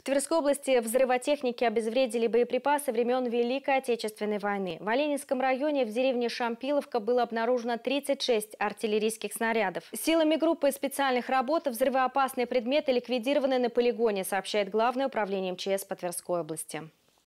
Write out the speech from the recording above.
В Тверской области взрывотехники обезвредили боеприпасы времен Великой Отечественной войны. В Оленинском районе в деревне Шампиловка было обнаружено 36 артиллерийских снарядов. Силами группы специальных работ взрывоопасные предметы ликвидированы на полигоне, сообщает Главное управление МЧС по Тверской области.